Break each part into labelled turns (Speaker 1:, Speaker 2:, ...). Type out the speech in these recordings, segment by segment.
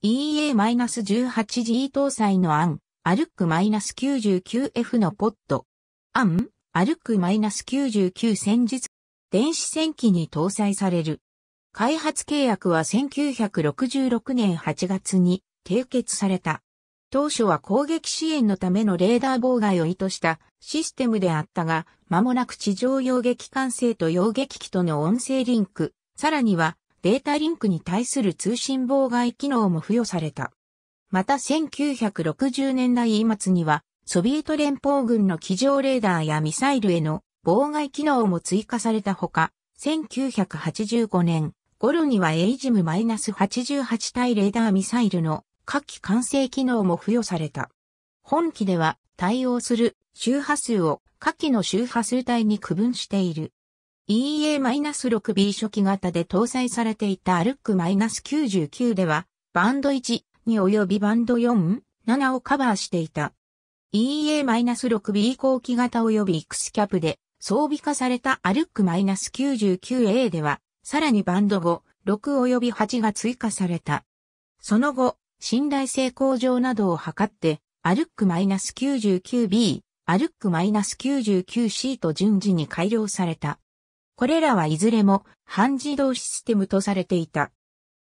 Speaker 1: EA-18G 搭載のアン、アルック -99F のポッド。アン、アルック -99 戦術電子戦機に搭載される。開発契約は1966年8月に締結された。当初は攻撃支援のためのレーダー妨害を意図したシステムであったが、間もなく地上揚撃管制と揚撃機との音声リンク、さらにはデータリンクに対する通信妨害機能も付与された。また1960年代末には、ソビエト連邦軍の機上レーダーやミサイルへの妨害機能も追加されたほか、1985年頃にはエイジム -88 対レーダーミサイルの火器完成機能も付与された。本機では対応する周波数を下記の周波数帯に区分している。EA-6B 初期型で搭載されていたアルック9 9では、バンド1に及びバンド4、7をカバーしていた。EA-6B 後期型及び X キャップで装備化されたアルック9 9 a では、さらにバンド5、6及び8が追加された。その後、信頼性向上などを図って、アルック9 9 b アルック9 9 c と順次に改良された。これらはいずれも半自動システムとされていた。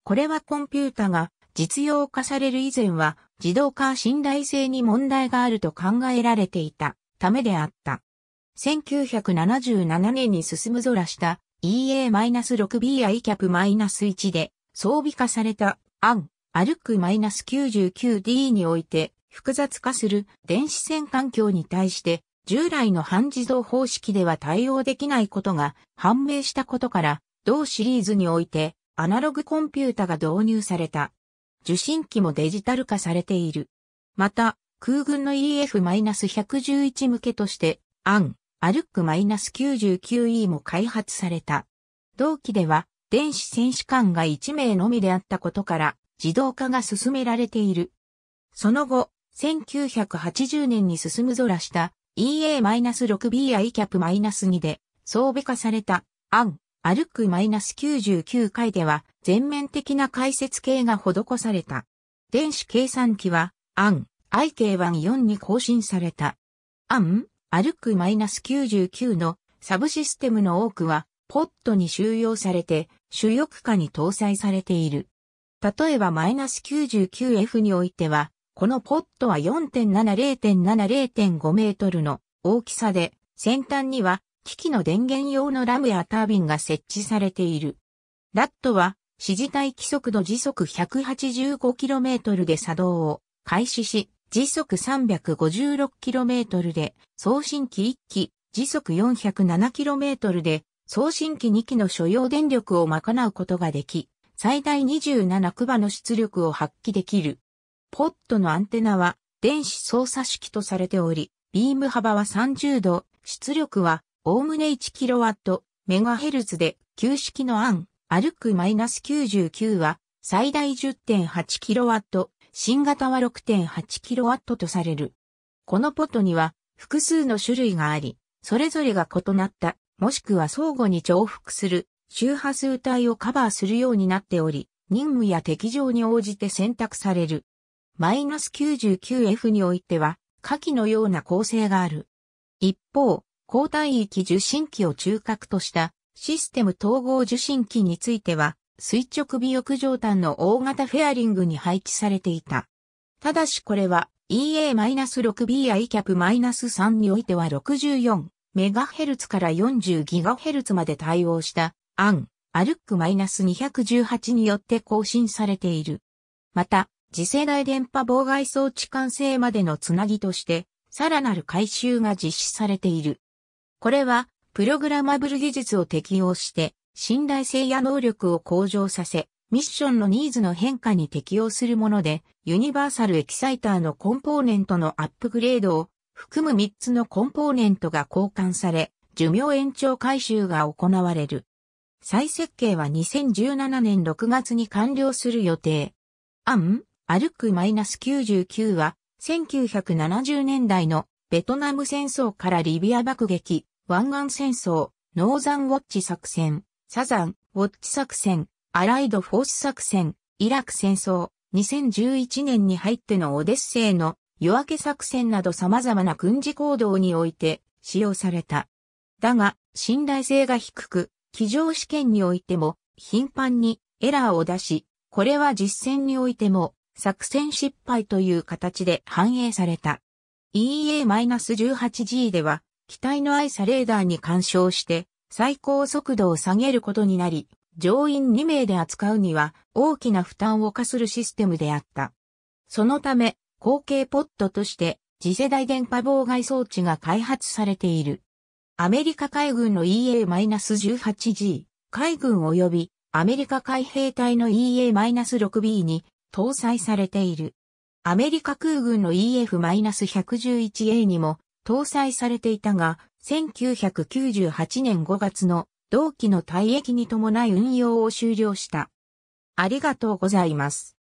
Speaker 1: これはコンピュータが実用化される以前は自動化信頼性に問題があると考えられていたためであった。1977年に進むぞらした EA-6BI c a p -1 で装備化されたアン、アルク -99D において複雑化する電子線環境に対して従来の半自動方式では対応できないことが判明したことから、同シリーズにおいてアナログコンピュータが導入された。受信機もデジタル化されている。また、空軍の EF-111 向けとして、アン、アルック -99E も開発された。同期では、電子選手間が1名のみであったことから、自動化が進められている。その後、1980年に進むぞらした EA-6B i c a p 2で装備化されたアン、アルク -99 回では全面的な解説系が施された。電子計算機はアン、IK14 に更新された。アン、アルク -99 のサブシステムの多くはポットに収容されて主翼下に搭載されている。例えば -99F においてはこのポットは4.70.70.5メートルの大きさで、先端には機器の電源用のラムやタービンが設置されている。ラットは指示体規速度時速 185km で作動を開始し、時速 356km で送信機1機、時速 407km で送信機2機の所要電力を賄うことができ、最大27クバの出力を発揮できる。ポットのアンテナは電子操作式とされており、ビーム幅は30度、出力はおおむね 1kW/MHz で、旧式のアン、歩く -99 は最大 10.8kW、新型は 6.8kW とされる。このポットには複数の種類があり、それぞれが異なった、もしくは相互に重複する周波数帯をカバーするようになっており、任務や適乗に応じて選択される。マイナス 99F においては、下記のような構成がある。一方、抗体域受信機を中核としたシステム統合受信機については、垂直尾翼上端の大型フェアリングに配置されていた。ただしこれは EA-6BI c a p -3 においては 64MHz から 40GHz まで対応した案、アルック -218 によって更新されている。また、次世代電波妨害装置完成までのつなぎとして、さらなる改修が実施されている。これは、プログラマブル技術を適用して、信頼性や能力を向上させ、ミッションのニーズの変化に適応するもので、ユニバーサルエキサイターのコンポーネントのアップグレードを含む3つのコンポーネントが交換され、寿命延長回収が行われる。再設計は2017年6月に完了する予定。案歩く -99 は、1970年代のベトナム戦争からリビア爆撃、湾岸戦争、ノーザンウォッチ作戦、サザンウォッチ作戦、アライドフォース作戦、イラク戦争、2011年に入ってのオデッセイの夜明け作戦など様々な軍事行動において使用された。だが、信頼性が低く、機上試験においても頻繁にエラーを出し、これは実戦においても作戦失敗という形で反映された。EA-18G では、機体の愛車レーダーに干渉して、最高速度を下げることになり、乗員2名で扱うには大きな負担を課するシステムであった。そのため、後継ポッドとして次世代電波妨害装置が開発されている。アメリカ海軍の EA-18G、海軍及びアメリカ海兵隊の EA-6B に搭載されている。アメリカ空軍の EF-111A にも搭載されていたが、1998年5月の同期の退役に伴い運用を終了した。ありがとうございます。